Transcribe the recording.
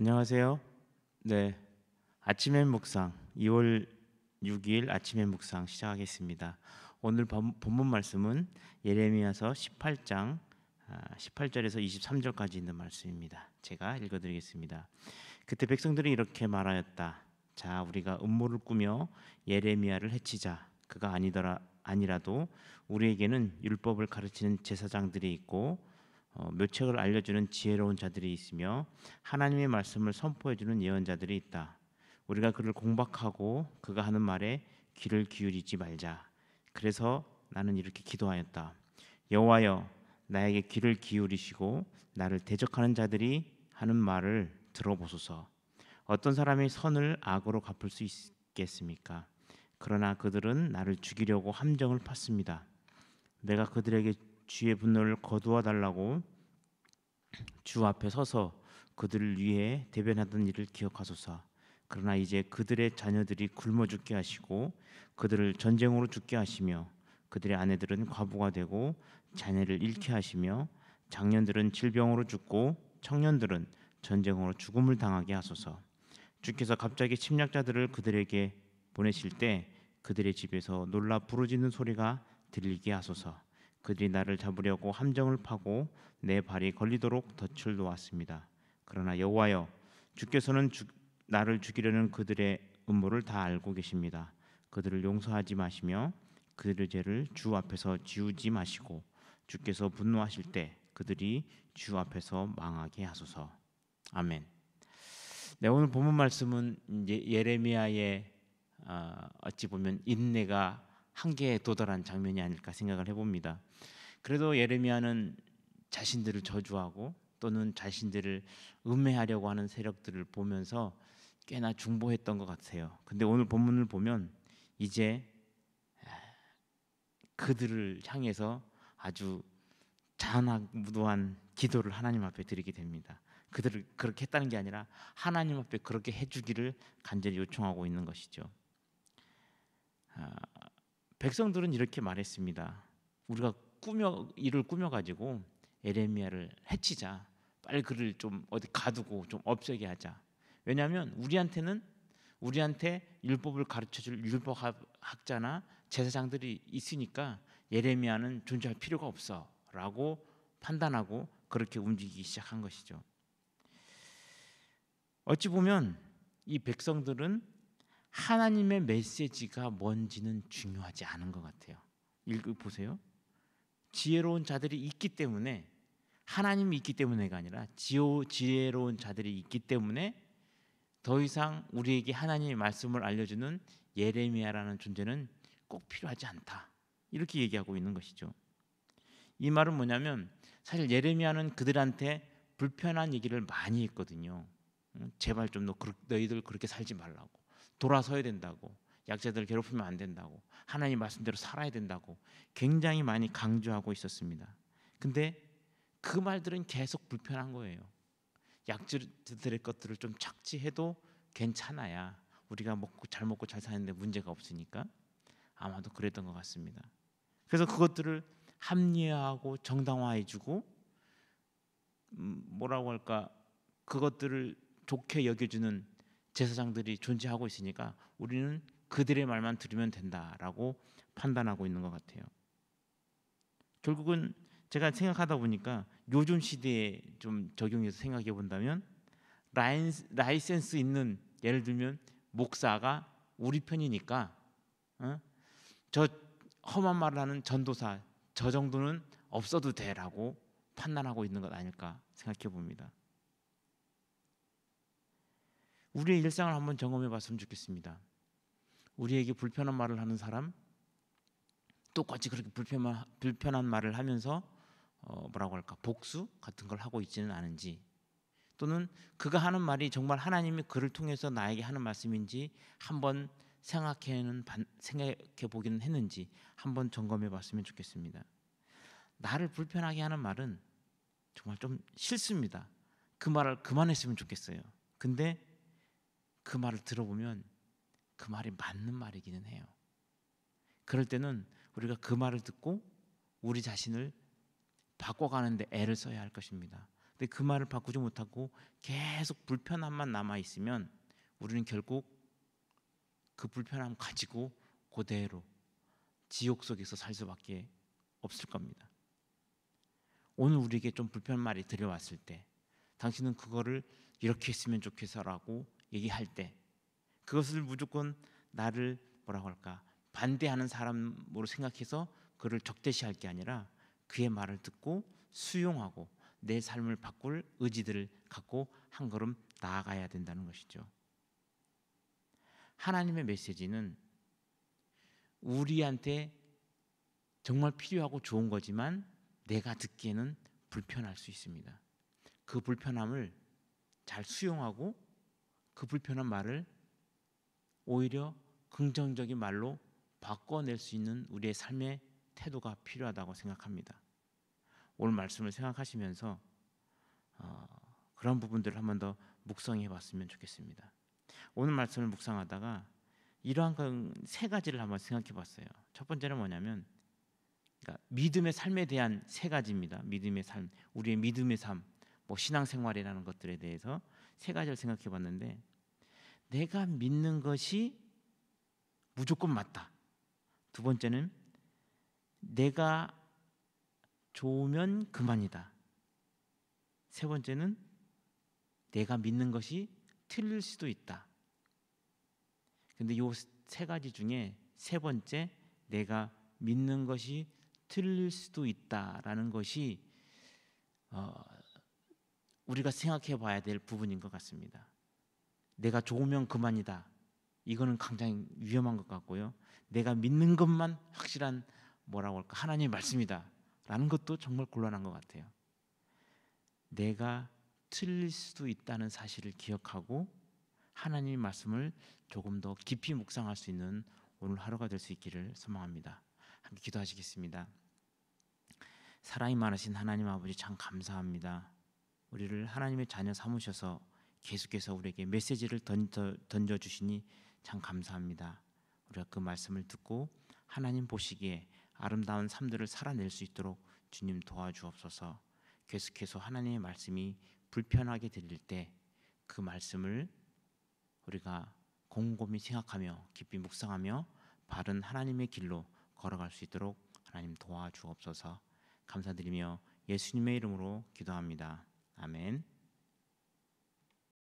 안녕하세요. 네. 아침엔 묵상 2월 6일 아침엔 묵상 시작하겠습니다. 오늘 본문 말씀은 예레미야서 18장 18절에서 아, 23절까지 있는 말씀입니다. 제가 읽어 드리겠습니다. 그때 백성들이 이렇게 말하였다. 자, 우리가 음모를 꾸며 예레미야를 해치자. 그가 아니더라 아니라도 우리에게는 율법을 가르치는 제사장들이 있고 어, 묘책을 알려주는 지혜로운 자들이 있으며 하나님의 말씀을 선포해주는 예언자들이 있다. 우리가 그를 공박하고 그가 하는 말에 귀를 기울이지 말자. 그래서 나는 이렇게 기도하였다. 여호와여, 나에게 귀를 기울이시고 나를 대적하는 자들이 하는 말을 들어보소서. 어떤 사람이 선을 악으로 갚을 수 있겠습니까? 그러나 그들은 나를 죽이려고 함정을 팠습니다. 내가 그들에게 주의 분노를 거두어 달라고 주 앞에 서서 그들을 위해 대변하던 일을 기억하소서. 그러나 이제 그들의 자녀들이 굶어 죽게 하시고 그들을 전쟁으로 죽게 하시며 그들의 아내들은 과부가 되고 자녀를 잃게 하시며 장년들은 질병으로 죽고 청년들은 전쟁으로 죽음을 당하게 하소서. 주께서 갑자기 침략자들을 그들에게 보내실 때 그들의 집에서 놀라 부르짖는 소리가 들리게 하소서. 그들이 나를 잡으려고 함정을 파고 내 발이 걸리도록 덫을 놓았습니다. 그러나 여호와여 주께서는 주, 나를 죽이려는 그들의 음모를 다 알고 계십니다. 그들을 용서하지 마시며 그들의 죄를 주 앞에서 지우지 마시고 주께서 분노하실 때 그들이 주 앞에서 망하게 하소서. 아멘. 네 오늘 본문 말씀은 예레미야의 어, 찌 보면 인내가 한계에 도달한 장면이 아닐까 생각을 해봅니다. 그래도 예레미야는 자신들을 저주하고 또는 자신들을 음해하려고 하는 세력들을 보면서 꽤나 중보했던 것 같아요. 근데 오늘 본문을 보면 이제 아, 그들을 향해서 아주 잔악무도한 기도를 하나님 앞에 드리게 됩니다. 그들을 그렇게 했다는 게 아니라 하나님 앞에 그렇게 해주기를 간절히 요청하고 있는 것이죠. 아, 백성들은 이렇게 말했습니다. 우리가 꾸며 일을 꾸며 가지고 에레미야를 해치자. 빨리 그를 좀 어디 가두고 좀 없애게 하자. 왜냐하면 우리한테는 우리한테 율법을 가르쳐 줄 율법학자나 제사장들이 있으니까 예레미야는 존재할 필요가 없어라고 판단하고 그렇게 움직이기 시작한 것이죠. 어찌 보면 이 백성들은 하나님의 메시지가 뭔지는 중요하지 않은 것 같아요. 읽어 보세요. 지혜로운 자들이 있기 때문에 하나님이 있기 때문에가 아니라 지오 지혜로운 자들이 있기 때문에 더 이상 우리에게 하나님의 말씀을 알려주는 예레미야라는 존재는 꼭 필요하지 않다 이렇게 얘기하고 있는 것이죠. 이 말은 뭐냐면 사실 예레미야는 그들한테 불편한 얘기를 많이 했거든요. 제발 좀너 너희들 그렇게 살지 말라고. 돌아서야 된다고 약자들을 괴롭히면 안 된다고 하나님 말씀대로 살아야 된다고 굉장히 많이 강조하고 있었습니다. 근데 그 말들은 계속 불편한 거예요. 약자들의 것들을 좀 착지해도 괜찮아야 우리가 먹고 잘 먹고 잘 사는데 문제가 없으니까 아마도 그랬던 것 같습니다. 그래서 그것들을 합리화하고 정당화해주고 음, 뭐라고 할까 그것들을 좋게 여겨주는 제사장들이 존재하고 있으니까 우리는 그들의 말만 들으면 된다라고 판단하고 있는 것 같아요. 결국은 제가 생각하다 보니까 요즘 시대에 좀 적용해서 생각해 본다면 라이센스 있는 예를 들면 목사가 우리 편이니까 어? 저 험한 말 하는 전도사 저 정도는 없어도 돼라고 판단하고 있는 것 아닐까 생각해 봅니다. 우리의 일상을 한번 경험해 봤으면 좋겠습니다. 우리에게 불편한 말을 하는 사람 똑같이 그렇게 불편한, 불편한 말을 하면서 어, 뭐라고 할까 복수 같은 걸 하고 있지는 않은지 또는 그가 하는 말이 정말 하나님이 그를 통해서 나에게 하는 말씀인지 한번 생각해는 생각해 보기는 했는지 한번 점검해 봤으면 좋겠습니다. 나를 불편하게 하는 말은 정말 좀 싫습니다. 그 말을 그만했으면 좋겠어요. 근데 그 말을 들어보면 그 말이 맞는 말이기는 해요. 그럴 때는 우리가 그 말을 듣고 우리 자신을 바꿔가는데 애를 써야 할 것입니다. 근데 그 말을 바꾸지 못하고 계속 불편함만 남아 있으면 우리는 결국 그 불편함 가지고 그대로 지옥 속에서 살 수밖에 없을 겁니다. 오늘 우리에게 좀 불편한 말이 들려왔을 때 당신은 그거를 이렇게 했으면 좋겠어라고 얘기할 때 그것을 무조건 나를 뭐라고 할까 반대하는 사람으로 생각해서 그를 적대시할 게 아니라 그의 말을 듣고 수용하고 내 삶을 바꿀 의지들을 갖고 한 걸음 나아가야 된다는 것이죠. 하나님의 메시지는 우리한테 정말 필요하고 좋은 거지만 내가 듣기에는 불편할 수 있습니다. 그 불편함을 잘 수용하고 그 불편한 말을 오히려 긍정적인 말로 바꿔낼 수 있는 우리의 삶의 태도가 필요하다고 생각합니다. 오늘 말씀을 생각하시면서 어, 그런 부분들을 한 번 더 묵상해 봤으면 좋겠습니다. 오늘 말씀을 묵상하다가 이러한 세 가지를 한번 생각해 봤어요. 첫 번째는 뭐냐면 그러니까 믿음의 삶에 대한 세 가지입니다. 믿음의 삶, 우리의 믿음의 삶, 뭐 신앙생활이라는 것들에 대해서 세 가지를 생각해 봤는데 내가 믿는 것이 무조건 맞다. 두 번째는 내가 좋으면 그만이다. 세 번째는 내가 믿는 것이 틀릴 수도 있다. 근데 요 세 가지 중에 세 번째 내가 믿는 것이 틀릴 수도 있다라는 것이 어, 우리가 생각해 봐야 될 부분인 것 같습니다. 내가 좋으면 그만이다. 이거는 굉장히 위험한 것 같고요. 내가 믿는 것만 확실한 뭐라고 할까 하나님의 말씀이다. 라는 것도 정말 곤란한 것 같아요. 내가 틀릴 수도 있다는 사실을 기억하고 하나님의 말씀을 조금 더 깊이 묵상할 수 있는 오늘 하루가 될 수 있기를 소망합니다. 함께 기도하시겠습니다. 사랑이 많으신 하나님 아버지 참 감사합니다. 우리를 하나님의 자녀 삼으셔서 계속해서 우리에게 메시지를 던져, 던져 주시니 참 감사합니다. 우리가 그 말씀을 듣고 하나님 보시기에 아름다운 삶들을 살아낼 수 있도록 주님 도와주옵소서. 계속해서 하나님의 말씀이 불편하게 들릴 때 그 말씀을 우리가 곰곰이 생각하며 깊이 묵상하며 바른 하나님의 길로 걸어갈 수 있도록 하나님 도와주옵소서. 감사드리며 예수님의 이름으로 기도합니다. 아멘.